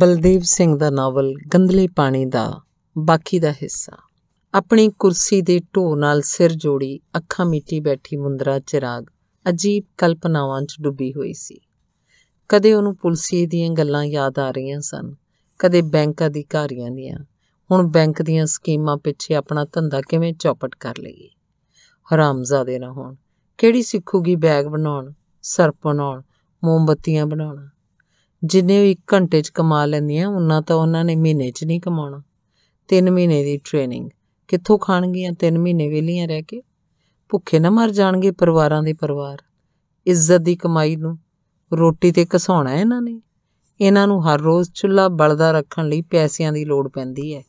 ਬਲਦੇਵ ਸਿੰਘ ਦਾ ਨਾਵਲ ਗੰਦਲੇ ਪਾਣੀ ਦਾ ਬਾਕੀ ਦਾ ਹਿੱਸਾ ਆਪਣੀ ਕੁਰਸੀ ਦੇ ਢੋ ਨਾਲ ਸਿਰ ਜੋੜੀ ਅੱਖਾਂ ਮੀਟੀ ਬੈਠੀ ਮੁੰਦਰਾ ਚਿਰਾਗ ਅਜੀਬ ਕਲਪਨਾਵਾਂ 'ਚ ਡੁੱਬੀ ਹੋਈ ਸੀ ਕਦੇ ਉਹਨੂੰ ਪੁਲਸੀਏ ਦੀਆਂ ਗੱਲਾਂ ਯਾਦ ਆ ਰਹੀਆਂ ਸਨ ਕਦੇ ਬੈਂਕ ਅਧਿਕਾਰੀਆਂ ਦੀਆਂ ਹੁਣ ਬੈਂਕ ਦੀਆਂ ਸਕੀਮਾਂ ਪਿੱਛੇ ਆਪਣਾ ਧੰਦਾ ਕਿਵੇਂ ਚੌਪਟ ਕਰ ਲਈਏ ਹਰਾਮਜ਼ਾਦੇ ਨਾ ਹੋਣ ਕਿਹੜੀ ਸਿੱਖੂਗੀ ਬੈਗ ਬਣਾਉਣ ਸਰਪ ਮੋਮਬਤੀਆਂ ਮੋਮਬੱਤੀਆਂ ਬਣਾਉਣਾ ਜਿੰਨੇ ਉਹ ਘੰਟੇ 'ਚ ਕਮਾ ਲੈਂਦੀਆਂ ਉਹਨਾਂ ਤਾਂ ਉਹਨਾਂ ਨੇ ਮਹੀਨੇ 'ਚ ਨਹੀਂ ਕਮਾਉਣਾ 3 ਮਹੀਨੇ ਦੀ ਟ੍ਰੇਨਿੰਗ ਕਿੱਥੋਂ ਖਾਣਗੀਆਂ 3 ਮਹੀਨੇ ਵਿਹਲੀਆਂ ਰਹਿ ਕੇ ਭੁੱਖੇ ਨਾ ਮਰ ਜਾਣਗੇ ਪਰਿਵਾਰਾਂ ਦੇ ਪਰਿਵਾਰ ਇੱਜ਼ਤ ਦੀ ਕਮਾਈ ਨੂੰ ਰੋਟੀ ਤੇ ਘਸਾਉਣਾ ਇਹਨਾਂ ਨੇ ਇਹਨਾਂ ਨੂੰ ਹਰ ਰੋਜ਼ ਚੁੱਲ੍ਹਾ ਬਲਦਾ ਰੱਖਣ ਲਈ ਪੈਸਿਆਂ ਦੀ ਲੋੜ ਪੈਂਦੀ ਹੈ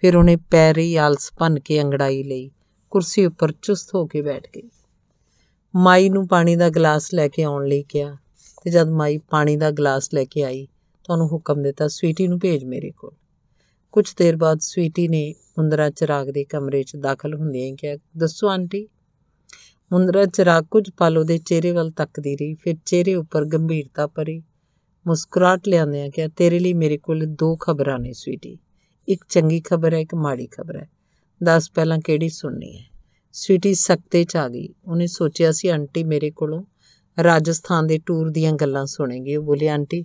ਫਿਰ ਉਹਨੇ ਪੈਰੀ ਆਲਸ ਭੰਨ ਕੇ ਅੰਗੜਾਈ ਲਈ ਕੁਰਸੀ ਉੱਪਰ ਚੁਸਤ ਹੋ ਕੇ ਬੈਠ ਗਈ ਮਾਈ ਨੂੰ ਪਾਣੀ ਦਾ ਗਲਾਸ ਲੈ ਕੇ ਆਉਣ ਲਈ ਕਿਹਾ ਤੇ ਜਦ ਮਾਈ ਪਾਣੀ ਦਾ ਗਲਾਸ ਲੈ ਕੇ ਆਈ ਤੁਹਾਨੂੰ ਹੁਕਮ ਦਿੱਤਾ ਸਵੀਟੀ ਨੂੰ ਭੇਜ ਮੇਰੇ ਕੋਲ ਕੁਝ ਦੇਰ ਬਾਅਦ ਸਵੀਟੀ ਨੇ ਮੁੰਦਰਾ ਚਿਰਾਗ ਦੇ ਕਮਰੇ 'ਚ ਦਾਖਲ ਹੁੰਦਿਆਂ ਹੀ ਕਿਹਾ ਦੱਸੋ ਆਂਟੀ ਮੁੰਦਰਾ ਚਿਰਾਗ ਕੁਝ ਪਲ ਉਹਦੇ ਚਿਹਰੇ ਵੱਲ ਤੱਕਦੀ ਰਹੀ ਫਿਰ ਚਿਹਰੇ ਉੱਪਰ ਗੰਭੀਰਤਾ ਭਰੀ ਮੁਸਕਰਾਟ ਲਿਆਉਂਦਿਆਂ ਕਿਹਾ ਤੇਰੇ ਲਈ ਮੇਰੇ ਕੋਲ ਦੋ ਖਬਰਾਂ ਨੇ ਸਵੀਟੀ ਇੱਕ ਚੰਗੀ ਖਬਰ ਹੈ ਇੱਕ ਮਾੜੀ ਖਬਰ ਹੈ ਦੱਸ ਪਹਿਲਾਂ ਕਿਹੜੀ ਸੁਣਨੀ ਹੈ ਸਵੀਟੀ ਸਖਤੇ ਚ ਆ ਗਈ ਉਹਨੇ ਸੋਚਿਆ ਸੀ ਆਂਟੀ ਮੇਰੇ ਕੋਲੋਂ ਰਾਜਸਥਾਨ ਦੇ ਟੂਰ ਦੀਆਂ ਗੱਲਾਂ ਸੁਣੇਗੀ ਉਹ ਬੋਲੀ ਆਂਟੀ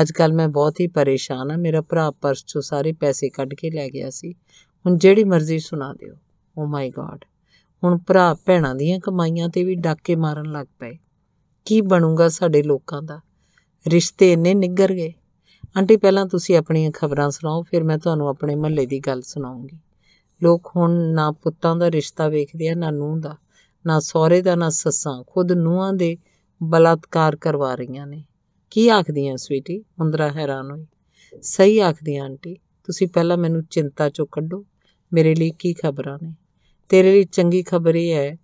ਅੱਜ ਕੱਲ ਮੈਂ ਬਹੁਤ ਹੀ ਪਰੇਸ਼ਾਨ ਆ ਮੇਰਾ ਭਰਾ ਪਰਸ ਚੋਂ ਸਾਰੇ ਪੈਸੇ ਕੱਢ ਕੇ ਲੈ ਗਿਆ ਸੀ ਹੁਣ ਜਿਹੜੀ ਮਰਜ਼ੀ ਸੁਣਾ ਦਿਓ ਓ ਮਾਈ ਗॉड ਹੁਣ ਭਰਾ ਭੈਣਾਂ ਦੀਆਂ ਕਮਾਈਆਂ ਤੇ ਵੀ ਡਾਕੇ ਮਾਰਨ ਲੱਗ ਪਏ ਕੀ ਬਣੂਗਾ ਸਾਡੇ ਲੋਕਾਂ ਦਾ ਰਿਸ਼ਤੇ ਇੰਨੇ ਨਿੱਗਰ ਗਏ ਆਂਟੀ ਪਹਿਲਾਂ ਤੁਸੀਂ ਆਪਣੀਆਂ ਖਬਰਾਂ ਸੁਣਾਓ ਫਿਰ ਮੈਂ ਤੁਹਾਨੂੰ ਆਪਣੇ ਮਹੱਲੇ ਦੀ ਗੱਲ ਸੁਣਾਉਂਗੀ ਲੋਕ ਹੁਣ ਨਾ ਪੁੱਤਾਂ ਦਾ ਰਿਸ਼ਤਾ ਵੇਖਦੇ ਆ ਨਾ ਨੂੰਹ ਦਾ ਨਾ ਸਹੁਰੇ ਦਾ ਨਾ ਸੱਸਾਂ ਖੁਦ ਨੂੰਹਾਂ ਦੇ ਬਲਾਤਕਾਰ ਕਰਵਾ ਰਹੀਆਂ ਨੇ ਕੀ ਆਖਦੀਆਂ ਸਵੀਟੀ ਮੁੰਦਰਾ ਹੈਰਾਨ ਹੋਈ ਸਹੀ ਆਖਦੀਆਂ ਆਂਟੀ ਤੁਸੀਂ ਪਹਿਲਾਂ ਮੈਨੂੰ ਚਿੰਤਾ ਚੋਂ ਕੱਢੋ ਮੇਰੇ ਲਈ ਕੀ ਖਬਰਾਂ ਨੇ ਤੇਰੇ ਲਈ ਚੰਗੀ ਖਬਰ ਇਹ ਹੈ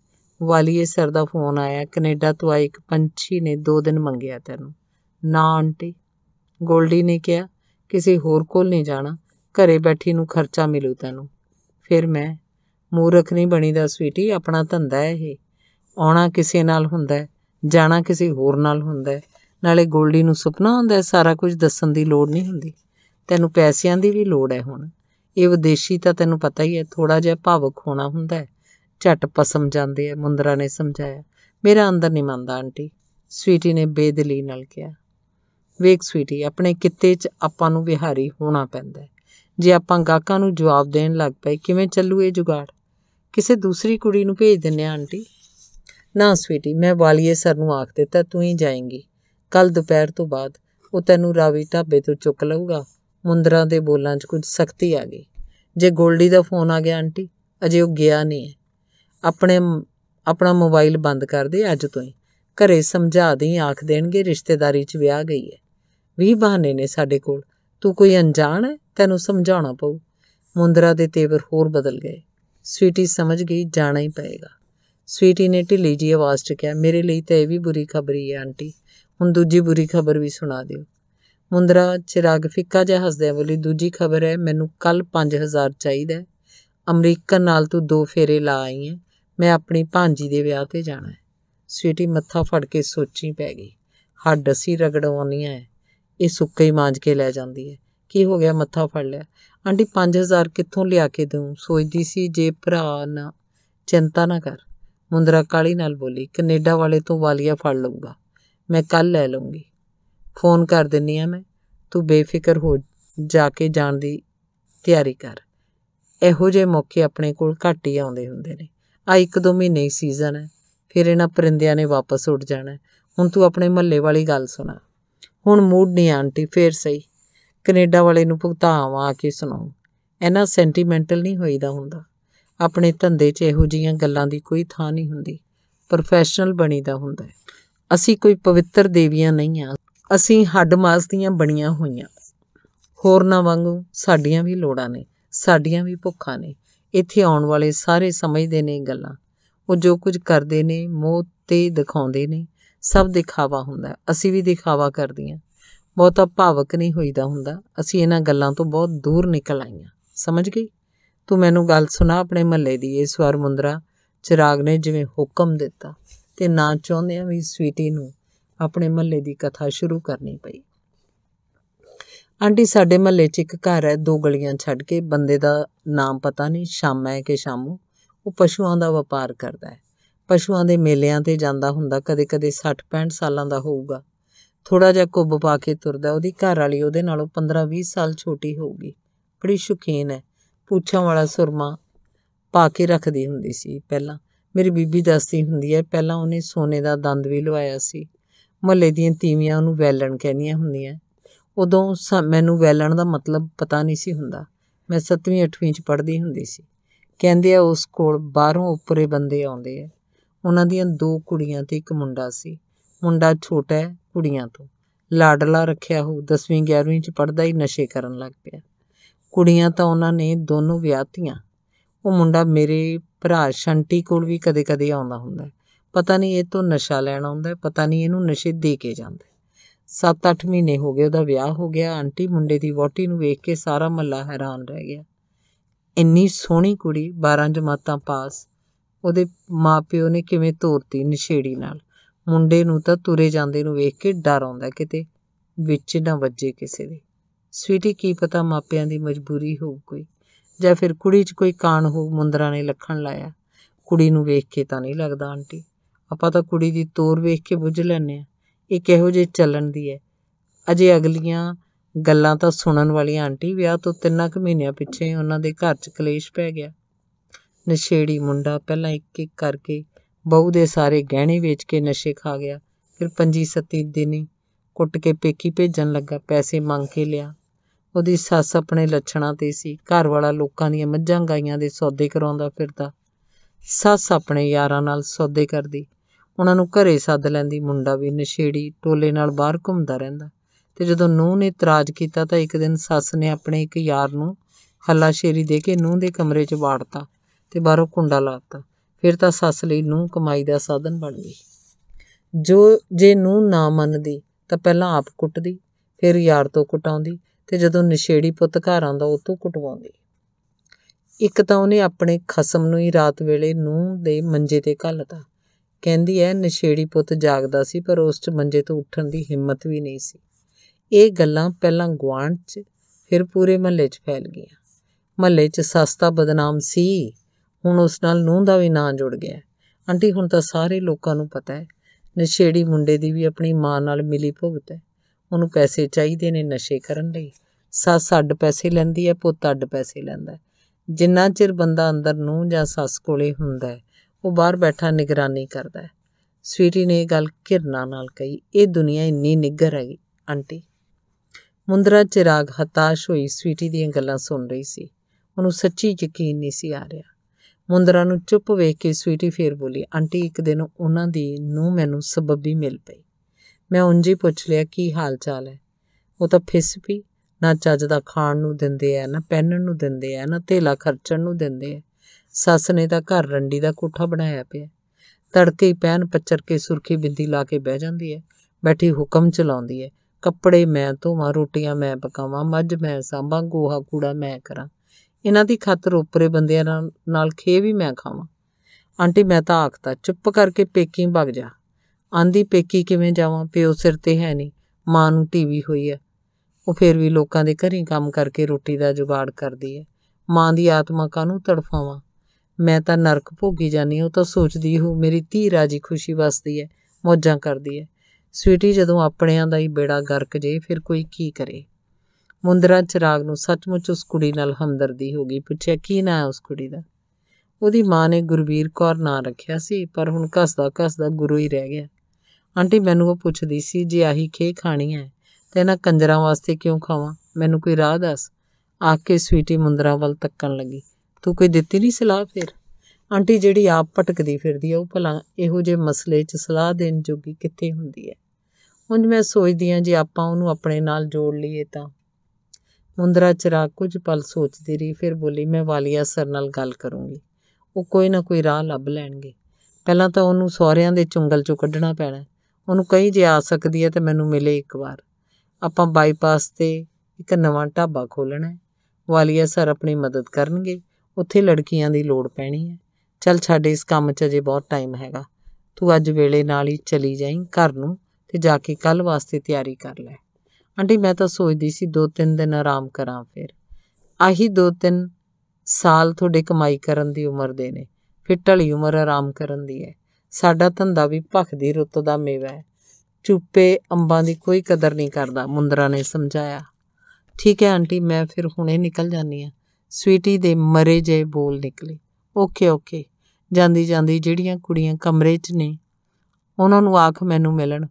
ਵਾਲੀਏ ਸਰ ਦਾ ਫੋਨ ਆਇਆ ਕੈਨੇਡਾ ਤੋਂ ਆਇਆ ਇੱਕ ਪੰਛੀ ਨੇ 2 ਦਿਨ ਮੰਗਿਆ ਤੈਨੂੰ ਨਾ ਆਂਟੀ ਗੋਲਡੀ ਨੇ ਕਿਹਾ ਕਿਸੇ ਹੋਰ ਕੋਲ ਨਹੀਂ ਜਾਣਾ ਘਰੇ ਬੈਠੀ ਨੂੰ ਖਰਚਾ ਮਿਲੂ ਤੈਨੂੰ ਫਿਰ ਮੈਂ ਮੂਰਖ ਨਹੀਂ ਬਣੀਦਾ ਸਵੀਟੀ ਆਪਣਾ ਧੰਦਾ ਹੈ ਇਹ ਆਉਣਾ ਕਿਸੇ ਨਾਲ ਹੁੰਦਾ ਹੈ ਜਾਣਾ ਕਿਸੇ ਹੋਰ ਨਾਲ ਹੁੰਦਾ ਹੈ ਨਾਲੇ ਗੋਲਡੀ ਨੂੰ ਸੁਪਨਾ ਹੁੰਦਾ ਹੈ ਸਾਰਾ ਕੁਝ ਦੱਸਣ ਦੀ ਲੋੜ ਨਹੀਂ ਹੁੰਦੀ ਤੈਨੂੰ ਪੈਸਿਆਂ ਦੀ ਵੀ ਲੋੜ ਹੈ ਹੁਣ ਇਹ ਵਿਦੇਸ਼ੀ ਤਾਂ ਤੈਨੂੰ ਪਤਾ ਹੀ ਹੈ ਥੋੜਾ ਜਿਹਾ ਭਾਵਕ ਹੋਣਾ ਹੁੰਦਾ ਹੈ ਝਟ ਪਸਮ ਜਾਂਦੇ ਹੈ ਮੁੰਦਰਾ ਨੇ ਸਮਝਾਇਆ ਮੇਰਾ ਅੰਦਰ ਨਹੀਂ ਮੰਨਦਾ ਆਂਟੀ ਸਵੀਟੀ ਨੇ ਬੇਦਲੀ ਨਾਲ ਕਿਹਾ ਵੇਖ ਸਵੀਟੀ ਆਪਣੇ ਕਿੱਤੇ 'ਚ ਆਪਾਂ ਨੂੰ ਵਿਹਾਰੀ ਹੋਣਾ ਪੈਂਦਾ ਹੈ ਜੇ ਆਪਾਂ ਗਾਕਾਂ ਨੂੰ ਜਵਾਬ ਦੇਣ ਲੱਗ ਪਏ ਕਿਵੇਂ ਚੱਲੂ ਇਹ ਜੁਗਾੜ ਕਿਸੇ ਦੂਸਰੀ ਕੁੜੀ ਨੂੰ ਭੇਜ ਦਿੰਨੇ ਆਂਟੀ ਨਾ ਸਵੀਟੀ ਮੈਂ ਵਾਲੀਏ ਸਰ ਨੂੰ ਆਖ ਦਿੱਤਾ ਤੂੰ ਹੀ ਜਾਏਂਗੀ ਕੱਲ ਦੁਪਹਿਰ ਤੋਂ ਬਾਅਦ ਉਹ ਤੈਨੂੰ ਰਾਵੀ ਢਾਬੇ ਤੋਂ ਚੁੱਕ ਲਊਗਾ ਮੁੰਦਰਾ ਦੇ ਬੋਲਾਂ 'ਚ ਕੁਝ ਸਖਤੀ ਆ ਗਈ ਜੇ ਗੋਲਡੀ ਦਾ ਫੋਨ ਆ ਗਿਆ ਆਂਟੀ ਅਜੇ ਉਹ ਗਿਆ ਨਹੀਂ ਆਪਣੇ ਆਪਣਾ ਮੋਬਾਈਲ ਬੰਦ ਕਰ ਦੇ ਅੱਜ ਤੋਂ ਹੀ ਘਰੇ ਸਮਝਾ ਦੇ ਆਖ ਦੇਣਗੇ ਰਿਸ਼ਤੇਦਾਰੀ 'ਚ ਵਿਆਹ ਗਈ ਹੈ ਵੀ ਬਹਾਨੇ ਨੇ ਸਾਡੇ ਕੋਲ ਤੂੰ ਕੋਈ ਅਣਜਾਣ ਹੈ ਤੈਨੂੰ ਸਮਝਾਉਣਾ ਪਊ ਮੁੰਦਰਾ ਦੇ ਤੇਵਰ ਹੋਰ ਬਦਲ ਗਏ ਸਵੀਟੀ ਸਮਝ ਗਈ ਜਾਣਾ ਹੀ ਪਏਗਾ ਸਵੀਟੀ ਨੇ ਢਿੱਲੀ ਜੀ ਆਵਾਜ਼ 'ਚ ਕਿਹਾ ਮੇਰੇ ਲਈ ਤਾਂ ਇਹ ਵੀ ਬੁਰੀ ਖਬਰ ਹੀ ਹੈ ਆਂਟੀ ਹੁਣ ਦੂਜੀ ਬੁਰੀ ਖਬਰ ਵੀ ਸੁਣਾ ਦਿਓ ਮੁੰਦਰਾ ਚਿਰਾਗ ਫਿੱਕਾ ਜਿਹਾ ਹੱਸਦਿਆਂ ਬੋਲੀ ਦੂਜੀ ਖਬਰ ਹੈ ਮੈਨੂੰ ਕੱਲ 5000 ਚਾਹੀਦਾ ਅਮਰੀਕਨ ਨਾਲ ਤੂੰ ਦੋ ਫੇਰੇ ਲਾ ਆਈ ਹੈ ਮੈਂ ਆਪਣੀ ਭਾਂਜੀ ਦੇ ਵਿਆਹ ਤੇ ਜਾਣਾ ਹੈ ਸਵੀਟੀ ਮੱਥਾ ਫੜ ਕੇ ਸੋਚੀ ਪੈ ਗਈ ਹੱਡ ਅਸੀਂ ਰਗੜਵਾਉਣੀਆਂ ਹੈ ਇਹ ਸੁੱਕੇ ਹੀ ਮਾਂਜ ਕੇ ਲੈ ਜਾਂਦੀ ਹੈ ਕੀ ਹੋ ਗਿਆ ਮੱਥਾ ਫੜ ਲਿਆ ਆਂਟੀ 5000 ਕਿੱਥੋਂ ਲਿਆ ਕੇ ਦੂੰ ਸੋਚਦੀ ਸੀ ਜੇ ਭਰਾ ਨਾ ਚਿੰਤਾ ਨਾ ਕਰ ਮੁੰਦਰਾ ਕਾਲੀ ਨਾਲ ਬੋਲੀ ਕੈਨੇਡਾ ਵਾਲੇ ਤੋਂ ਵਾਲੀਆ ਫੜ ਲਊਗਾ ਮੈਂ ਕੱਲ ਲੈ ਲਊਂਗੀ ਫੋਨ ਕਰ ਦਿੰਨੀ ਆ ਮੈਂ ਤੂੰ ਬੇਫਿਕਰ ਹੋ ਜਾ ਕੇ ਜਾਣ ਦੀ ਤਿਆਰੀ ਕਰ ਇਹੋ ਜਿਹੇ ਮੌਕੇ ਆਪਣੇ ਕੋਲ ਘੱਟ ਹੀ ਆਉਂਦੇ ਹੁੰਦੇ ਨੇ ਆ ਇੱਕ ਦੋ ਮਹੀਨੇ ਹੀ ਸੀਜ਼ਨ ਹੈ ਫਿਰ ਇਹਨਾਂ ਪਰਿੰਦਿਆਂ ਨੇ ਵਾਪਸ ਉੱਡ ਜਾਣਾ ਹੁਣ ਤੂੰ ਆਪਣੇ ਮੱਲੇ ਵਾਲੀ ਗੱਲ ਸੁਣਾ ਹੁਣ ਮੂਡ ਨਹੀਂ ਆਂਟੀ ਫੇਰ ਸਹੀ ਕੈਨੇਡਾ ਵਾਲੇ ਨੂੰ ਭੁਗਤਾਵਾਂ ਆ ਕੇ ਸੁਣਾਉ ਇਹਨਾਂ ਸੈਂਟੀਮੈਂਟਲ ਨਹੀਂ ਹੋਈਦਾ ਹੁੰਦਾ ਆਪਣੇ ਧੰਦੇ 'ਚ ਇਹੋ ਜੀਆਂ ਗੱਲਾਂ ਦੀ ਕੋਈ ਥਾਂ ਨਹੀਂ ਹੁੰਦੀ ਪ੍ਰੋਫੈਸ਼ਨਲ ਬਣੀਦਾ ਹੁੰਦਾ ਅਸੀਂ ਕੋਈ ਪਵਿੱਤਰ ਦੇਵੀਆਂ ਨਹੀਂ ਆ ਅਸੀਂ ਹੱਡ ਮਾਸ ਦੀਆਂ ਬਣੀਆਂ ਹੋਈਆਂ ਨਾ ਵਾਂਗੂ ਸਾਡੀਆਂ ਵੀ ਲੋੜਾਂ ਨੇ ਸਾਡੀਆਂ ਵੀ ਭੁੱਖਾਂ ਨੇ ਇੱਥੇ ਆਉਣ ਵਾਲੇ ਸਾਰੇ ਸਮਝਦੇ ਨੇ ਗੱਲਾਂ ਉਹ ਜੋ ਕੁਝ ਕਰਦੇ ਨੇ ਮੋਹ ਤੇ ਦਿਖਾਉਂਦੇ ਨੇ ਸਭ ਦਿਖਾਵਾ ਹੁੰਦਾ ਅਸੀਂ ਵੀ ਦਿਖਾਵਾ ਕਰਦੀਆਂ ਬਹੁਤਾ ਭਾਵਕ ਨਹੀਂ ਹੋਈਦਾ ਹੁੰਦਾ ਅਸੀਂ ਇਹਨਾਂ ਗੱਲਾਂ ਤੋਂ ਬਹੁਤ ਦੂਰ ਨਿਕਲ ਆਈਆਂ ਸਮਝ ਗਈ ਤੂੰ ਮੈਨੂੰ ਗੱਲ ਸੁਣਾ ਆਪਣੇ ਮੱਲੇ ਦੀ ਇਸ ਵਾਰ ਮੁੰਦਰਾ ਚਿਰਾਗ ਨੇ ਜਿਵੇਂ ਹੁਕਮ ਦਿੱਤਾ ਤੇ ਨਾ ਆ ਵੀ ਸਵੀਟੀ ਨੂੰ ਆਪਣੇ ਮੱਲੇ ਦੀ ਕਥਾ ਸ਼ੁਰੂ ਕਰਨੀ ਪਈ ਆਂਟੀ ਸਾਡੇ ਮੱਲੇ 'ਚ ਇੱਕ ਘਰ ਹੈ ਦੋ ਗਲੀਆਂ ਛੱਡ ਕੇ ਬੰਦੇ ਦਾ ਨਾਮ ਪਤਾ ਨਹੀਂ ਸ਼ਾਮਾ ਹੈ ਕਿ ਸ਼ਾਮੂ ਉਹ ਪਸ਼ੂਆਂ ਦਾ ਵਪਾਰ ਕਰਦਾ ਹੈ ਪਸ਼ੂਆਂ ਦੇ ਮੇਲਿਆਂ ਤੇ ਜਾਂਦਾ ਹੁੰਦਾ ਕਦੇ-ਕਦੇ 60-65 ਸਾਲਾਂ ਦਾ ਹੋਊਗਾ ਥੋੜਾ ਜਿਹਾ ਕੁੱਬ ਪਾ ਕੇ ਤੁਰਦਾ ਉਹਦੀ ਘਰ ਵਾਲੀ ਉਹਦੇ ਨਾਲੋਂ 15-20 ਸਾਲ ਛੋਟੀ ਹੋਊਗੀ ਬੜੀ ਸ਼ੁਕੀਨ ਹੈ ਪੂਛਾਂ ਵਾਲਾ ਸੁਰਮਾ ਪਾ ਕੇ ਰੱਖਦੀ ਹੁੰਦੀ ਸੀ ਪਹਿਲਾਂ ਮੇਰੀ ਬੀਬੀ ਦੱਸਦੀ ਹੁੰਦੀ ਹੈ ਪਹਿਲਾਂ ਉਹਨੇ ਸੋਨੇ ਦਾ ਦੰਦ ਵੀ ਲਵਾਇਆ ਸੀ ਮੱਲੇ ਦੀਆਂ ਤੀਵੀਆਂ ਉਹਨੂੰ ਵੈਲਣ ਕਹਿੰਦੀਆਂ ਹੁੰਦੀਆਂ ਉਦੋਂ ਮੈਨੂੰ ਵੈਲਣ ਦਾ ਮਤਲਬ ਪਤਾ ਨਹੀਂ ਸੀ ਹੁੰਦਾ ਮੈਂ 7ਵੀਂ 8ਵੀਂ ਚ ਪੜ੍ਹਦੀ ਹੁੰਦੀ ਸੀ ਕਹਿੰਦੇ ਆ ਉਸ ਕੋਲ ਬਾਹਰੋਂ ਉੱਪਰੇ ਬੰਦੇ ਆਉਂਦੇ ਆ ਉਹਨਾਂ ਦੀਆਂ ਦੋ ਕੁੜੀਆਂ ਤੇ ਇੱਕ ਮੁੰਡਾ ਸੀ ਮੁੰਡਾ ਛੋਟਾ ਹੈ ਕੁੜੀਆਂ ਤੋਂ ਲਾਡਲਾ ਰੱਖਿਆ ਹੋ 10ਵੀਂ 11ਵੀਂ ਚ ਪੜਦਾ ਹੀ ਨਸ਼ੇ ਕਰਨ ਲੱਗ ਪਿਆ ਕੁੜੀਆਂ ਤਾਂ ਉਹਨਾਂ ਨੇ ਦੋਨੋਂ ਵਿਆਹਤੀਆਂ ਉਹ ਮੁੰਡਾ ਮੇਰੇ ਭਰਾ ਸ਼ੰਟੀ ਕੋਲ ਵੀ ਕਦੇ-ਕਦੇ ਆਉਂਦਾ ਹੁੰਦਾ ਪਤਾ ਨਹੀਂ ਇਹ ਤੋਂ ਨਸ਼ਾ ਲੈਣ ਆਉਂਦਾ ਪਤਾ ਨਹੀਂ ਇਹਨੂੰ ਨਸ਼ੇ ਦੇ ਕੇ ਜਾਂਦਾ 7-8 ਮਹੀਨੇ ਹੋ ਗਏ ਉਹਦਾ ਵਿਆਹ ਹੋ ਗਿਆ ਆਂਟੀ ਮੁੰਡੇ ਦੀ ਵੋਟੀ ਨੂੰ ਵੇਖ ਕੇ ਸਾਰਾ ਮੱਲਾ ਹੈਰਾਨ ਰਹਿ ਗਿਆ ਇੰਨੀ ਸੋਹਣੀ ਕੁੜੀ 12 ਜਮਾਤਾਂ ਪਾਸ ਉਹਦੇ ਮਾਪਿਓ ਨੇ ਕਿਵੇਂ ਤੋਰਤੀ ਨਸ਼ੇੜੀ ਨਾਲ ਮੁੰਡੇ ਨੂੰ ਤਾਂ ਤੁਰੇ ਜਾਂਦੇ ਨੂੰ ਵੇਖ ਕੇ ਡਰ ਆਉਂਦਾ ਕਿਤੇ ਵਿੱਚ ਨਾ ਵੱਜੇ ਕਿਸੇ ਦੇ ਸਵੀਟੀ ਕੀ ਪਤਾ ਮਾਪਿਆਂ ਦੀ ਮਜਬੂਰੀ ਹੋ ਕੋਈ ਜਾਂ ਫਿਰ ਕੁੜੀ 'ਚ ਕੋਈ ਕਾਣ ਹੋ ਮੁੰਦਰਾ ਨੇ ਲੱਖਣ ਲਾਇਆ ਕੁੜੀ ਨੂੰ ਵੇਖ ਕੇ ਤਾਂ ਨਹੀਂ ਲੱਗਦਾ ਆਂਟੀ ਆਪਾਂ ਤਾਂ ਕੁੜੀ ਦੀ ਤੋਰ ਵੇਖ ਕੇ ਬੁੱਝ ਲੈਨੇ ਆ ਇਹ ਕਿਹੋ ਜੇ ਚੱਲਣ ਦੀ ਐ ਅਜੇ ਅਗਲੀਆਂ ਗੱਲਾਂ ਤਾਂ ਸੁਣਨ ਵਾਲੀ ਆਂਟੀ ਵਿਆਹ ਤੋਂ ਤਿੰਨਾਂ ਕੁ ਮਹੀਨਿਆਂ ਪਿੱਛੇ ਉਹਨਾਂ ਦੇ ਘਰ 'ਚ ਕਲੇਸ਼ ਪੈ ਗਿਆ ਨਸ਼ੇੜੀ ਮੁੰਡਾ ਪਹਿਲਾਂ ਇੱਕ ਇੱਕ ਕਰਕੇ ਬਹੂ ਦੇ ਸਾਰੇ ਗਹਿਣੇ ਵੇਚ ਕੇ ਨਸ਼ੇ ਖਾ ਗਿਆ ਫਿਰ ਪੰਜੀ ਸਤੀ ਦਿਨੀ ਕੁੱਟ ਕੇ ਪੇਕੀ ਭੇਜਣ ਲੱਗਾ ਪੈਸੇ ਮੰਗ ਕੇ ਲਿਆ ਉਹਦੀ ਸੱਸ ਆਪਣੇ ਲੱਛਣਾਂ ਤੇ ਸੀ ਘਰ ਵਾਲਾ ਲੋਕਾਂ ਦੀਆਂ ਮੱਝਾਂ ਗਾਈਆਂ ਦੇ ਸੌਦੇ ਕਰਾਉਂਦਾ ਫਿਰਦਾ ਸੱਸ ਆਪਣੇ ਯਾਰਾਂ ਨਾਲ ਸੌਦੇ ਕਰਦੀ ਉਹਨਾਂ ਨੂੰ ਘਰੇ ਸੱਦ ਲੈਂਦੀ ਮੁੰਡਾ ਵੀ ਨਸ਼ੇੜੀ ਟੋਲੇ ਨਾਲ ਬਾਹਰ ਘੁੰਮਦਾ ਰਹਿੰਦਾ ਤੇ ਜਦੋਂ ਨੂੰ ਨੇ ਇਤਰਾਜ਼ ਕੀਤਾ ਤਾਂ ਇੱਕ ਦਿਨ ਸੱਸ ਨੇ ਆਪਣੇ ਇੱਕ ਯਾਰ ਨੂੰ ਹੱਲਾਸ਼ੇਰੀ ਦੇ ਕੇ ਨੂੰ ਦੇ ਕਮਰੇ 'ਚ ਵਾੜਤਾ ਤੇ ਬਾਹਰੋਂ ਕੁੰਡਾ ਲਾਤਾ ਫਿਰ ਤਾਂ ਸੱਸ ਲਈ ਨੂੰ ਕਮਾਈ ਦਾ ਸਾਧਨ ਬਣ ਗਈ ਜੋ ਜੇ ਨੂੰ ਨਾ ਮੰਨਦੀ ਤਾਂ ਪਹਿਲਾਂ ਆਪ ਕੁੱਟਦੀ ਫਿਰ ਯਾਰ ਤੋਂ ਕੁਟਾਉਂਦੀ ਤੇ ਜਦੋਂ ਨਸ਼ੇੜੀ ਪੁੱਤ ਘਰ ਆਉਂਦਾ ਉਹ ਤੋਂ ਕੁਟਵਾਉਂਦੀ ਇੱਕ ਤਾਂ ਉਹਨੇ ਆਪਣੇ ਖਸਮ ਨੂੰ ਹੀ ਰਾਤ ਵੇਲੇ ਨੂੰ ਦੇ ਮੰਜੇ ਤੇ ਘੱਲਤਾ ਕਹਿੰਦੀ ਐ ਨਸ਼ੇੜੀ ਪੁੱਤ ਜਾਗਦਾ ਸੀ ਪਰ ਉਸ 'ਚ ਮੰਜੇ ਤੋਂ ਉੱਠਣ ਦੀ ਹਿੰਮਤ ਵੀ ਨਹੀਂ ਸੀ ਇਹ ਗੱਲਾਂ ਪਹਿਲਾਂ ਗਵਾਂਡ 'ਚ ਫਿਰ ਪੂਰੇ ਮਹੱਲੇ 'ਚ ਫੈਲ ਗਈਆਂ ਮਹੱਲੇ 'ਚ ਸਸਤਾ ਬਦਨਾਮ ਸੀ ਹੁਣ ਉਸ ਨਾਲ ਨੂੰ ਦਾ ਵੀ ਨਾਂ ਜੁੜ ਗਿਆ ਆਂਟੀ ਹੁਣ ਤਾਂ ਸਾਰੇ ਲੋਕਾਂ ਨੂੰ ਪਤਾ ਹੈ ਨਸ਼ੇੜੀ ਮੁੰਡੇ ਦੀ ਵੀ ਆਪਣੀ ਮਾਂ ਨਾਲ ਮਿਲੀ ਭੁਗਤ ਹੈ ਉਹਨੂੰ ਪੈਸੇ ਚਾਹੀਦੇ ਨੇ ਨਸ਼ੇ ਕਰਨ ਲਈ ਸੱਸ ਅੱਡ ਪੈਸੇ ਲੈਂਦੀ ਹੈ ਪੁੱਤ ਅੱਡ ਪੈਸੇ ਲੈਂਦਾ ਜਿੰਨਾ ਚਿਰ ਬੰਦਾ ਅੰਦਰ ਨੂੰ ਜਾਂ ਸੱਸ ਕੋਲੇ ਹੁੰਦਾ ਉਹ ਬਾਹਰ ਬੈਠਾ ਨਿਗਰਾਨੀ ਕਰਦਾ ਹੈ ਸਵੀਟੀ ਨੇ ਇਹ ਗੱਲ ਘਿਰਨਾ ਨਾਲ ਕਹੀ ਇਹ ਦੁਨੀਆ ਇੰਨੀ ਨਿੱਗਰ ਹੈਗੀ ਆਂਟੀ ਮੁੰਦਰਾ ਚਿਰਾਗ ਹਤਾਸ਼ ਹੋਈ ਸਵੀਟੀ ਦੀਆਂ ਗੱਲਾਂ ਸੁਣ ਰਹੀ ਸੀ ਉਹਨੂੰ ਸੱਚੀ ਯਕੀਨ ਨਹੀਂ ਸੀ ਆ ਰਿਹਾ ਮੁੰਦਰਾ ਨੂੰ ਚੁੱਪ ਵੇਖ ਕੇ ਸਵੀਟੀ ਫੇਰ ਬੋਲੀ ਆਂਟੀ ਇੱਕ ਦਿਨ ਉਹਨਾਂ ਦੀ ਨੂੰ ਮੈਨੂੰ ਸਬੱਬੀ ਮਿਲ ਪਈ ਮੈਂ ਉਂਝ ਹੀ ਪੁੱਛ ਲਿਆ ਕੀ ਹਾਲ ਚਾਲ ਹੈ ਉਹ ਤਾਂ ਫਿਸ ਵੀ ਨਾ ਚੱਜ ਦਾ ਖਾਣ ਨੂੰ ਦਿੰਦੇ ਆ ਨਾ ਪਹਿਨਣ ਨੂੰ ਦਿੰਦੇ ਆ ਨਾ ਥੇਲਾ ਖਰਚਣ ਨੂੰ ਦਿੰਦੇ ਆ ਸੱਸ ਨੇ ਤਾਂ ਘਰ ਰੰਡੀ ਦਾ ਕੋਠਾ ਬਣਾਇਆ ਪਿਆ ਤੜਕੇ ਹੀ ਪਹਿਨ ਪੱਚਰ ਕੇ ਸੁਰਖੀ ਬਿੰਦੀ ਲਾ ਕੇ ਬਹਿ ਜਾਂਦੀ ਹੈ ਬੈਠੀ ਹੁਕਮ ਚਲਾਉਂਦੀ ਹੈ ਕੱਪੜੇ ਮੈਂ ਧੋਵਾਂ ਰੋਟੀਆਂ ਮੈਂ ਪਕਾਵਾਂ ਮੱਝ ਮੈਂ ਸਾਂਭਾਂ ਗੋਹਾ ਕੂੜਾ ਮੈਂ ਕਰਾਂ ਇਹਨਾਂ ਦੀ ਖਾਤਰ ਉਪਰੇ ਬੰਦਿਆਂ ਨਾਲ ਖੇ ਵੀ ਮੈਂ ਖਾਵਾਂ ਆਂਟੀ ਮੈਂ ਤਾਂ ਆਖਤਾ ਚੁੱਪ ਕਰਕੇ ਪੇਕੀ ਭਗ ਜਾ ਆਂਦੀ ਪੇਕੀ ਕਿਵੇਂ ਜਾਵਾਂ ਪਿਓ ਸਿਰ ਤੇ ਹੈ ਨਹੀਂ ਮਾਂ ਨੂੰ ਟੀਵੀ ਹੋਈ ਹੈ ਉਹ ਫਿਰ ਵੀ ਲੋਕਾਂ ਦੇ ਘਰੀ ਕੰਮ ਕਰਕੇ ਰੋਟੀ ਦਾ ਜੁਗਾੜ ਕਰਦੀ ਹੈ ਮਾਂ ਦੀ ਆਤਮਾ ਨੂੰ ਤੜਫਾਵਾਂ ਮੈਂ ਤਾਂ ਨਰਕ ਭੋਗੀ ਜਾਨੀ ਉਹ ਤਾਂ ਸੋਚਦੀ ਹੋ ਮੇਰੀ ਧੀ ਰਾਜੀ ਖੁਸ਼ੀ ਵਸਦੀ ਹੈ ਮੋਜਾਂ ਕਰਦੀ ਹੈ ਸਵੀਟੀ ਜਦੋਂ ਆਪਣਿਆਂ ਦਾ ਹੀ ਬੇੜਾ ਗਰਕ ਜੇ ਫਿਰ ਕੋਈ ਕੀ ਕਰੇ ਮੁੰਦਰਾ ਚਿਰਾਗ ਨੂੰ ਸੱਚਮੁੱਚ ਉਸ ਕੁੜੀ ਨਾਲ ਹਮਦਰਦੀ ਹੋ ਗਈ ਪੁੱਛਿਆ ਕੀ ਨਾਂ ਹੈ ਉਸ ਕੁੜੀ ਦਾ ਉਹਦੀ ਮਾਂ ਨੇ ਗੁਰਵੀਰ ਕੌਰ ਨਾਂ ਰੱਖਿਆ ਸੀ ਪਰ ਹੁਣ ਘਸਦਾ ਘਸਦਾ ਗੁਰੂ ਹੀ ਰਹਿ ਗਿਆ ਆਂਟੀ ਮੈਨੂੰ ਉਹ ਪੁੱਛਦੀ ਸੀ ਜੇ ਆਹੀ ਖੇ ਖਾਣੀ ਹੈ ਤੇ ਇਹਨਾਂ ਕੰਜਰਾਂ ਵਾਸਤੇ ਕਿਉਂ ਖਾਵਾਂ ਮੈਨੂੰ ਕੋਈ ਰਾਹ ਦੱਸ ਆ ਕੇ ਸਵੀਟੀ ਮੁੰਦਰਾ ਵੱਲ ਤੱਕਣ ਲੱਗੀ ਤੂੰ ਕੋਈ ਦਿੱਤੀ ਨਹੀਂ ਸਲਾਹ ਫਿਰ ਆਂਟੀ ਜਿਹੜੀ ਆਪ ਭਟਕਦੀ ਫਿਰਦੀ ਆ ਉਹ ਭਲਾ ਇਹੋ ਜੇ ਮਸਲੇ 'ਚ ਸਲਾਹ ਦੇਣ ਜੋਗੀ ਕਿੱਥੇ ਹੁੰਦੀ ਹੈ ਹੁਣ ਮੈਂ ਸੋਚਦੀ ਆ ਜੇ ਆਪਾਂ ਉਹਨੂੰ ਆਪਣੇ ਨਾਲ ਜੋੜ ਲਈਏ ਤਾਂ ਮੁੰਦਰਾ ਚਰਾ ਕੁਝ ਪਲ ਸੋਚਦੀ ਰਹੀ ਫਿਰ ਬੋਲੀ ਮੈਂ ਵਾਲੀਆ ਸਰ ਨਾਲ ਗੱਲ ਕਰੂੰਗੀ ਉਹ ਕੋਈ ਨਾ ਕੋਈ ਰਾਹ ਲੱਭ ਲੈਣਗੇ ਪਹਿਲਾਂ ਤਾਂ ਉਹਨੂੰ ਸੌਰਿਆਂ ਦੇ ਚੁੰਗਲ 'ਚੋਂ ਕੱਢਣਾ ਪੈਣਾ ਉਹਨੂੰ ਕਹੀ ਜੇ ਆ ਸਕਦੀ ਹੈ ਤੇ ਮੈਨੂੰ ਮਿਲੇ ਇੱਕ ਵਾਰ ਆਪਾਂ ਬਾਈਪਾਸ ਤੇ ਇੱਕ ਨਵਾਂ ਢਾਬਾ ਖੋਲਣਾ ਹੈ ਵਾਲੀਆ ਸਰ ਆਪਣੀ ਮਦਦ ਕਰਨਗੇ ਉੱਥੇ ਲੜਕੀਆਂ ਦੀ ਲੋੜ ਪੈਣੀ ਹੈ ਚੱਲ ਛੱਡ ਇਸ ਕੰਮ 'ਚ ਅਜੇ ਬਹੁਤ ਟਾਈਮ ਹੈਗਾ ਤੂੰ ਅੱਜ ਵੇਲੇ ਨਾਲ ਹੀ ਚਲੀ ਜਾਈਂ ਘਰ ਨੂੰ ਤੇ ਜਾ ਕੇ ਕੱਲ ਵਾਸਤੇ ਤਿਆਰੀ ਕਰ ਲੈ ਆਂਟੀ ਮੈਂ ਤਾਂ ਸੋਚਦੀ ਸੀ ਦੋ ਤਿੰਨ ਦਿਨ ਆਰਾਮ ਕਰਾਂ ਫਿਰ ਆਹੀ ਦੋ ਤਿੰਨ ਸਾਲ ਤੁਹਾਡੇ ਕਮਾਈ ਕਰਨ ਦੀ ਉਮਰ ਦੇ ਨੇ ਫਿਰ ਢਲੀ ਉਮਰ ਆਰਾਮ ਕਰਨ ਦੀ ਹੈ ਸਾਡਾ ਧੰਦਾ ਵੀ ਭਖਦੀ ਰੁੱਤ ਦਾ ਮੇਵਾ ਹੈ ਚੁੱਪੇ ਅੰਬਾਂ ਦੀ ਕੋਈ ਕਦਰ ਨਹੀਂ ਕਰਦਾ ਮੁੰਦਰਾ ਨੇ ਸਮਝਾਇਆ ਠੀਕ ਹੈ ਆਂਟੀ ਮੈਂ ਫਿਰ ਹੁਣੇ ਨਿਕਲ ਜਾਨੀ ਆ ਸਵੀਟੀ ਦੇ ਮਰੇ ਜੇ ਬੋਲ ਨਿਕਲੇ ਓਕੇ ਓਕੇ ਜਾਂਦੀ ਜਾਂਦੀ ਜਿਹੜੀਆਂ ਕੁੜੀਆਂ ਕਮਰੇ 'ਚ ਨੇ ਉਹਨਾਂ ਨੂੰ ਆਖ ਮੈਨੂੰ ਮਿਲਣ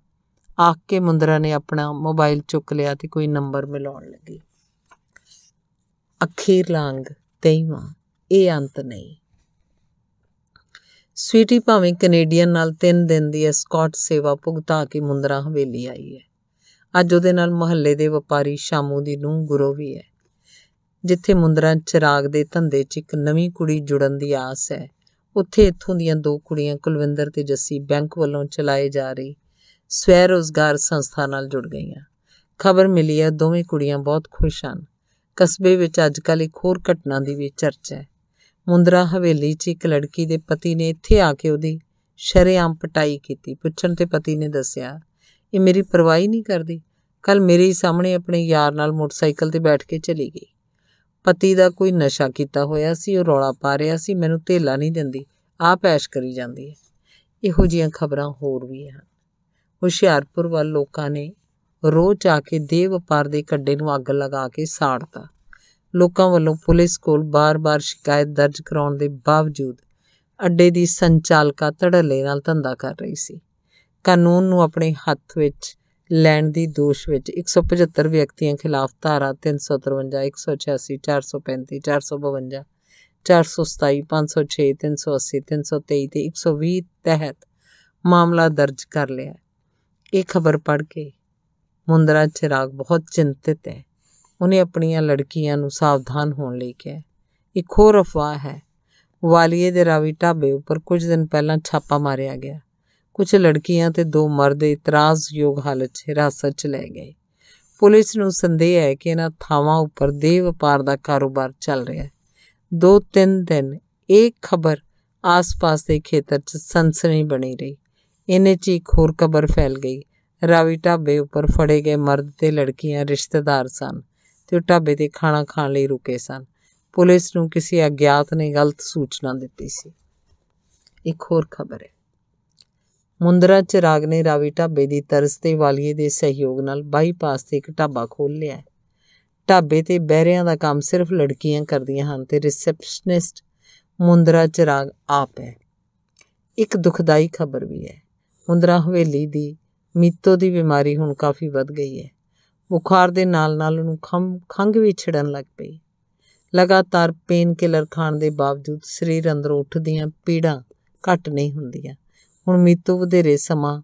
ਆਖ ਕੇ ਮੁੰਦਰਾ ਨੇ ਆਪਣਾ ਮੋਬਾਈਲ ਚੁੱਕ ਲਿਆ ਤੇ ਕੋਈ ਨੰਬਰ ਮਿਲਾਉਣ ਲੱਗੀ ਅਖੀਰ ਲਾਂਗ 23ਵਾਂ ਇਹ ਅੰਤ ਨਹੀਂ ਸਵੀਟੀ ਭਾਵੇਂ ਕੈਨੇਡੀਅਨ ਨਾਲ 3 ਦਿਨ ਦੀ ਐਸਕਾਟ ਸੇਵਾ ਭੁਗਤਾ ਕੇ ਮੁੰਦਰਾ ਹਵੇਲੀ ਆਈ ਹੈ ਅੱਜ ਉਹਦੇ ਨਾਲ ਮੁਹੱਲੇ ਦੇ ਵਪਾਰੀ ਸ਼ਾਮੂ ਦੀ ਨੂੰ ਗੁਰੂ ਵੀ ਹੈ ਜਿੱਥੇ ਮੁੰਦਰਾ ਚਿਰਾਗ ਦੇ ਧੰਦੇ 'ਚ ਇੱਕ ਨਵੀਂ ਕੁੜੀ ਜੁੜਨ ਦੀ ਆਸ ਹੈ ਉੱਥੇ ਇਥੋਂ ਦੀਆਂ ਦੋ ਕੁੜੀਆਂ ਕੁਲਵਿੰਦਰ ਤੇ ਜੱਸੀ ਬੈਂਕ ਵੱਲੋਂ ਚਲਾਏ ਜਾ ਰਹੀ ਸਵੈ ਰੋਜ਼ਗਾਰ ਸੰਸਥਾ ਨਾਲ ਜੁੜ ਗਈਆਂ ਖਬਰ ਮਿਲੀ ਹੈ ਦੋਵੇਂ ਕੁੜੀਆਂ ਬਹੁਤ ਖੁਸ਼ ਹਨ ਕਸਬੇ ਵਿੱਚ ਅੱਜਕੱਲ੍ਹ ਇੱਕ ਹੋਰ ਘਟਨਾ ਦੀ ਵੀ ਚਰਚਾ ਹੈ ਮੁੰਦਰਾ ਹਵੇਲੀ 'ਚ ਇੱਕ ਲੜਕੀ ਦੇ ਪਤੀ ਨੇ ਇੱਥੇ ਆ ਕੇ ਉਹਦੀ ਸ਼ਰੇਆਮ ਪਟਾਈ ਕੀਤੀ ਪੁੱਛਣ ਤੇ ਪਤੀ ਨੇ ਦੱਸਿਆ ਇਹ ਮੇਰੀ ਪਰਵਾਹੀ ਨਹੀਂ ਕਰਦੀ ਕੱਲ ਮੇਰੇ ਹੀ ਸਾਹਮਣੇ ਆਪਣੇ ਯਾਰ ਨਾਲ ਮੋਟਰਸਾਈਕਲ ਤੇ ਬੈਠ ਕੇ ਚਲੀ ਗਈ ਪਤੀ ਦਾ ਕੋਈ ਨਸ਼ਾ ਕੀਤਾ ਹੋਇਆ ਸੀ ਉਹ ਰੌਲਾ ਪਾ ਰਿਹਾ ਸੀ ਮੈਨੂੰ ਥੇਲਾ ਨਹੀਂ ਦਿੰਦੀ ਆ ਪੈਸ਼ ਕਰੀ ਜਾਂਦੀ ਹੈ ਇਹੋ ਜੀਆਂ ਖਬਰਾਂ ਹੋਰ ਵੀ ਹਨ ਹੁਸ਼ਿਆਰਪੁਰ ਵੱਲ ਲੋਕਾਂ ਨੇ ਰੋਜ਼ ਆ ਕੇ ਦੇਵ ਵਪਾਰ ਦੇ ਕੱਡੇ ਨੂੰ ਅੱਗ ਲਗਾ ਕੇ ਸਾੜਤਾ ਲੋਕਾਂ ਵੱਲੋਂ ਪੁਲਿਸ ਕੋਲ ਬਾਰ-ਬਾਰ ਸ਼ਿਕਾਇਤ ਦਰਜ ਕਰਾਉਣ ਦੇ ਬਾਵਜੂਦ ਅੱਡੇ ਦੀ ਸੰਚਾਲਕਾ ਧੜਲੇ ਨਾਲ ਧੰਦਾ ਕਰ ਰਹੀ ਸੀ ਕਾਨੂੰਨ ਨੂੰ ਆਪਣੇ ਹੱਥ ਵਿੱਚ ਲੈਣ ਦੀ ਦੋਸ਼ ਵਿੱਚ 175 ਵਿਅਕਤੀਆਂ ਖਿਲਾਫ ਧਾਰਾ 353 186 435 452 427 506 380 323 ਤੇ 120 ਤਹਿਤ ਮਾਮਲਾ ਦਰਜ ਕਰ ਲਿਆ ਇਹ ਖਬਰ ਪੜ੍ਹ ਕੇ ਮੁੰਦਰਾ ਚਿਰਾਗ ਬਹੁਤ ਚਿੰਤਿਤ ਹੈ ਉਹਨੇ ਆਪਣੀਆਂ ਲੜਕੀਆਂ ਨੂੰ ਸਾਵਧਾਨ ਹੋਣ ਲਈ ਕਿਹਾ ਇੱਕ ਹੋਰ ਅਫਵਾਹ ਹੈ ਵਾਲੀਏ ਦੇ ਰਾਵੀ ਢਾਬੇ ਉੱਪਰ ਕੁਝ ਦਿਨ ਪਹਿਲਾਂ ਛਾਪਾ ਮਾਰਿਆ ਗਿਆ ਕੁਝ ਲੜਕੀਆਂ ਤੇ ਦੋ ਮਰਦ ਇਤਰਾਜ਼ਯੋਗ ਹਾਲਤ 'ਚ ਹਿਰਾਸਤ 'ਚ ਲੈ ਗਏ ਪੁਲਿਸ ਨੂੰ ਸੰਦੇਹ ਹੈ ਕਿ ਇਹਨਾਂ ਥਾਵਾਂ ਉੱਪਰ ਦੇਹ ਵਪਾਰ ਦਾ ਕਾਰੋਬਾਰ ਚੱਲ ਰਿਹਾ ਹੈ ਦੋ ਤਿੰਨ ਦਿਨ ਇਹ ਖਬਰ ਆਸ-ਪਾਸ ਦੇ ਖੇਤਰ 'ਚ ਸਨਸਨੀ ਬਣੀ ਰਹੀ ਇਹਨੇ 'ਚ ਇੱਕ ਹੋਰ ਖਬਰ ਫੈਲ ਗਈ ਰਾਵੀ ਢਾਬੇ ਉੱਪਰ ਫੜੇ ਗਏ ਮਰਦ ਤੇ ਲੜਕੀਆਂ ਰਿਸ਼ਤੇਦਾਰ ਸਨ ਤੇ ਉਹ ਢਾਬੇ ਤੇ ਖਾਣਾ ਖਾਣ ਲਈ ਰੁਕੇ ਸਨ ਪੁਲਿਸ ਨੂੰ ਕਿਸੇ ਅਗਿਆਤ ਨੇ ਗਲਤ ਸੂਚਨਾ ਦਿੱਤੀ ਸੀ ਇੱਕ ਹੋਰ ਖਬਰ ਹੈ ਮੁੰਦਰਾ ਚਿਰਾਗ ਨੇ ਰਾਵੀ ਢਾਬੇ ਦੀ ਤਰਸ ਤੇ ਵਾਲੀਏ ਦੇ ਸਹਿਯੋਗ ਨਾਲ ਬਾਈਪਾਸ ਤੇ ਇੱਕ ਢਾਬਾ ਖੋਲ ਲਿਆ ਢਾਬੇ ਤੇ ਬਹਿਰਿਆਂ ਦਾ ਕੰਮ ਸਿਰਫ ਲੜਕੀਆਂ ਕਰਦੀਆਂ ਹਨ ਤੇ ਰਿਸੈਪਸ਼ਨਿਸਟ ਮੁੰਦਰਾ ਚਿਰਾਗ ਆਪ ਹੈ ਇੱਕ ਦੁਖਦਾਈ ਖਬਰ ਵੀ ਹੈ ਮੁੰਦਰਾ ਹਵੇਲੀ ਦੀ ਮੀਤੋ ਦੀ ਬਿਮਾਰੀ ਹੁਣ ਕਾਫੀ ਵੱਧ ਗਈ ਹੈ ਬੁਖਾਰ ਦੇ ਨਾਲ-ਨਾਲ ਉਹਨੂੰ ਖੰਘ ਵੀ ਛਿੜਨ ਲੱਗ ਪਈ ਲਗਾਤਾਰ ਪੇਨ ਕਿਲਰ ਖਾਣ ਦੇ ਬਾਵਜੂਦ ਸਰੀਰ ਅੰਦਰੋਂ ਉੱਠਦੀਆਂ ਪੀੜਾਂ ਘਟ ਨਹੀਂ ਹੁੰਦੀਆਂ ਹੁਣ ਮੀਤੂ ਵਧੇਰੇ ਸਮਾਂ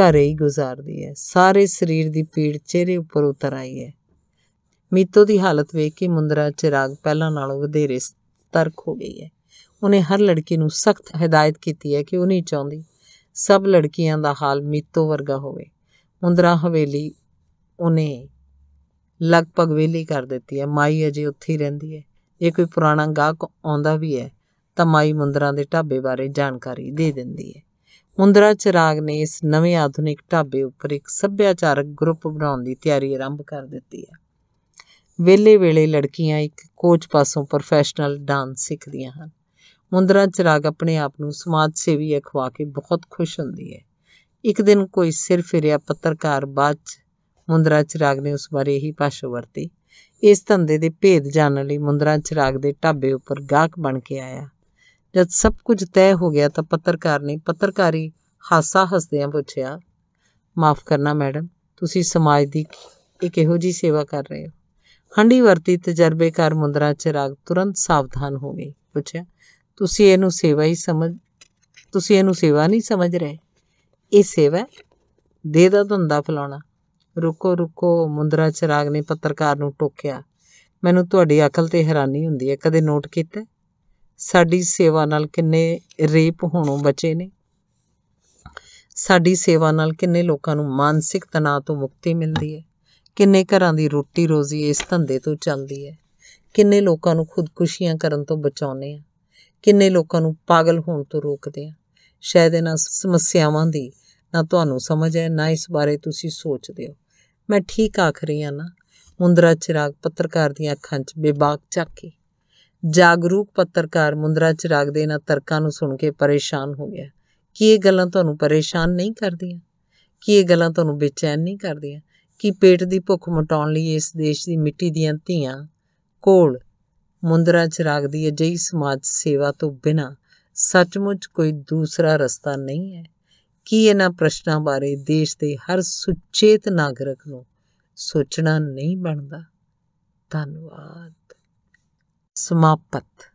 ਘਰੇ ਹੀ ਗੁਜ਼ਾਰਦੀ ਹੈ ਸਾਰੇ ਸਰੀਰ ਦੀ ਪੀੜ ਚਿਹਰੇ ਉੱਪਰ ਉਤਰ ਆਈ ਹੈ ਮੀਤੂ ਦੀ ਹਾਲਤ ਵੇਖ ਕੇ ਮੁੰਦਰਾ ਚਿਰਾਗ ਪਹਿਲਾਂ ਨਾਲੋਂ ਵਧੇਰੇ ਤਰਕ ਹੋ ਗਈ ਹੈ ਉਹਨੇ ਹਰ ਲੜਕੀ ਨੂੰ ਸਖਤ ਹਦਾਇਤ ਕੀਤੀ ਹੈ ਕਿ ਉਹ ਨਹੀਂ ਚਾਹੁੰਦੀ ਸਭ ਲੜਕੀਆਂ ਦਾ ਹਾਲ ਮੀਤੂ ਵਰਗਾ ਹੋਵੇ ਮੁੰਦਰਾ ਹਵੇਲੀ ਉਹਨੇ ਲਗਭਗ ਵੇਲੀ ਕਰ ਦਿੱਤੀ ਹੈ ਮਾਈ ਅਜੇ ਉੱਥੇ ਹੀ ਰਹਿੰਦੀ ਹੈ ਜੇ ਕੋਈ ਪੁਰਾਣਾ ਗਾਹਕ ਆਉਂਦਾ ਵੀ ਹੈ ਤਾਂ ਮਾਈ ਮੁੰਦਰਾ ਦੇ ਢਾਬੇ ਬਾਰੇ ਜਾਣਕਾਰੀ ਦੇ ਦਿੰਦੀ ਹੈ ਮੁੰਦਰਾ ਚਿਰਾਗ ਨੇ ਇਸ ਨਵੇਂ ਆਧੁਨਿਕ ਢਾਬੇ ਉੱਪਰ ਇੱਕ ਸੱਭਿਆਚਾਰਕ ਗਰੁੱਪ ਬਣਾਉਣ ਦੀ ਤਿਆਰੀ ਆਰੰਭ ਕਰ ਦਿੱਤੀ ਹੈ ਵੇਲੇ ਵੇਲੇ ਲੜਕੀਆਂ ਇੱਕ ਕੋਚ ਪਾਸੋਂ ਪ੍ਰੋਫੈਸ਼ਨਲ ਡਾਂਸ ਸਿੱਖਦੀਆਂ ਹਨ ਮੁੰਦਰਾ ਚਿਰਾਗ ਆਪਣੇ ਆਪ ਨੂੰ ਸਮਾਜ ਸੇਵੀ ਅਖਵਾ ਕੇ ਬਹੁਤ ਖੁਸ਼ ਹੁੰਦੀ ਹੈ ਇੱਕ ਦਿਨ ਕੋਈ ਸਿਰ ਫਿਰਿਆ ਪੱਤਰਕਾਰ ਬਾਅਦ 'ਚ ਮੁੰਦਰਾ ਚਿਰਾਗ ਨੇ ਉਸ ਬਾਰੇ ਹੀ ਪਾਸ਼ੋ ਵਰਤੀ ਇਸ ਧੰਦੇ ਦੇ ਭੇਦ ਜਾਣਨ ਲਈ ਮੁੰਦਰਾ ਚਿਰਾਗ ਦੇ ਢਾਬੇ ਉੱਪਰ ਗਾਹਕ ਬਣ ਕੇ ਆਇਆ ਜਦ ਸਭ ਕੁਝ ਤੈਅ ਹੋ ਗਿਆ ਤਾਂ ਪੱਤਰਕਾਰ ਨੇ ਪੱਤਰਕਾਰੀ ਹਾਸਾ ਹੱਸਦਿਆਂ ਪੁੱਛਿਆ ਮਾਫ ਕਰਨਾ ਮੈਡਮ ਤੁਸੀਂ ਸਮਾਜ ਦੀ ਇੱਕ ਇਹੋ ਜੀ ਸੇਵਾ ਕਰ ਰਹੇ ਹੋ ਹੰਡੀ ਵਰਤੀ ਤਜਰਬੇਕਾਰ ਮੁੰਦਰਾ ਚਿਰਾਗ ਤੁਰੰਤ ਸਾਵਧਾਨ ਹੋ ਗਈ ਪੁੱਛਿਆ ਤੁਸੀਂ ਇਹਨੂੰ ਸੇਵਾ ਹੀ ਸਮਝ ਤੁਸੀਂ ਇਹਨੂੰ ਸੇਵਾ ਨਹੀਂ ਸਮਝ ਰਹੇ ਇਹ ਸੇਵਾ ਦੇ ਦਾ ਧੰਦਾ ਫਲਾਉਣਾ ਰੁਕੋ ਰੁਕੋ ਮੁੰਦਰਾ ਚਿਰਾਗ ਨੇ ਪੱਤਰਕਾਰ ਨੂੰ ਟੋਕਿਆ ਮੈਨੂੰ ਤੁਹਾਡੀ ਅਕਲ ਤੇ ਹੈਰਾਨੀ ਹੁੰਦੀ ਹੈ ਕਦੇ ਨੋਟ ਕੀਤਾ ਸਾਡੀ ਸੇਵਾ ਨਾਲ ਕਿੰਨੇ ਰੇਪ ਹੋਣੋਂ ਬਚੇ ਨੇ ਸਾਡੀ ਸੇਵਾ ਨਾਲ ਕਿੰਨੇ ਲੋਕਾਂ ਨੂੰ ਮਾਨਸਿਕ ਤਣਾਅ ਤੋਂ ਮੁਕਤੀ ਮਿਲਦੀ ਹੈ ਕਿੰਨੇ ਘਰਾਂ ਦੀ ਰੋਟੀ ਰੋਜ਼ੀ ਇਸ ਧੰਦੇ ਤੋਂ ਚੱਲਦੀ ਹੈ ਕਿੰਨੇ ਲੋਕਾਂ ਨੂੰ ਖੁਦਕੁਸ਼ੀਆਂ ਕਰਨ ਤੋਂ ਬਚਾਉਂਦੇ ਆ ਕਿੰਨੇ ਲੋਕਾਂ ਨੂੰ ਪਾਗਲ ਹੋਣ ਤੋਂ ਰੋਕਦੇ ਆ ਸ਼ਾਇਦ ਇਹਨਾਂ ਸਮੱਸਿਆਵਾਂ ਦੀ ਨਾ ਤੁਹਾਨੂੰ ਸਮਝ ਹੈ ਨਾ ਇਸ ਬਾਰੇ ਤੁਸੀਂ ਸੋਚਦੇ ਹੋ ਮੈਂ ਠੀਕ ਆਖ ਰਹੀ ਹਾਂ ਨਾ ਮੁੰਦਰਾ ਚਿਰਾਗ ਪੱਤਰਕਾਰ ਦੀਆਂ ਅੱਖਾਂ 'ਚ ਬੇਬਾਕ ਝਾਕੀ ਜਾਗਰੂਕ ਪੱਤਰਕਾਰ ਮੁੰਦਰਾ ਚਿਰਾਗ ਦੇ ਇਹਨਾਂ ਤਰਕਾਂ ਨੂੰ ਸੁਣ ਕੇ ਪਰੇਸ਼ਾਨ ਹੋ ਗਿਆ ਕੀ ਇਹ ਗੱਲਾਂ ਤੁਹਾਨੂੰ ਪਰੇਸ਼ਾਨ ਨਹੀਂ ਕਰਦੀਆਂ ਕੀ ਇਹ ਗੱਲਾਂ ਤੁਹਾਨੂੰ ਬੇਚੈਨ ਨਹੀਂ ਕਰਦੀਆਂ ਕੀ ਪੇਟ ਦੀ ਭੁੱਖ ਮਟਾਉਣ ਲਈ ਇਸ ਦੇਸ਼ ਦੀ ਮਿੱਟੀ ਦੀਆਂ ਧੀਆਂ ਕੋਲ ਮੁੰਦਰਾ ਚਿਰਾਗ ਦੀ ਅਜਿਹੀ ਸਮਾਜ ਸੇਵਾ ਤੋਂ ਬਿਨਾ ਸੱਚਮੁੱਚ ਕੋਈ ਦੂਸਰਾ ਰਸਤਾ ਨਹੀਂ ਹੈ ਕੀ ਇਹਨਾਂ ਪ੍ਰਸ਼ਨਾਂ ਬਾਰੇ ਦੇਸ਼ ਦੇ ਹਰ ਸੁਚੇਤ ਨਾਗਰਿਕ ਨੂੰ ਸੋਚਣਾ ਨਹੀਂ ਬਣਦਾ ਧੰਨਵਾਦ ਸਮਾਪਤ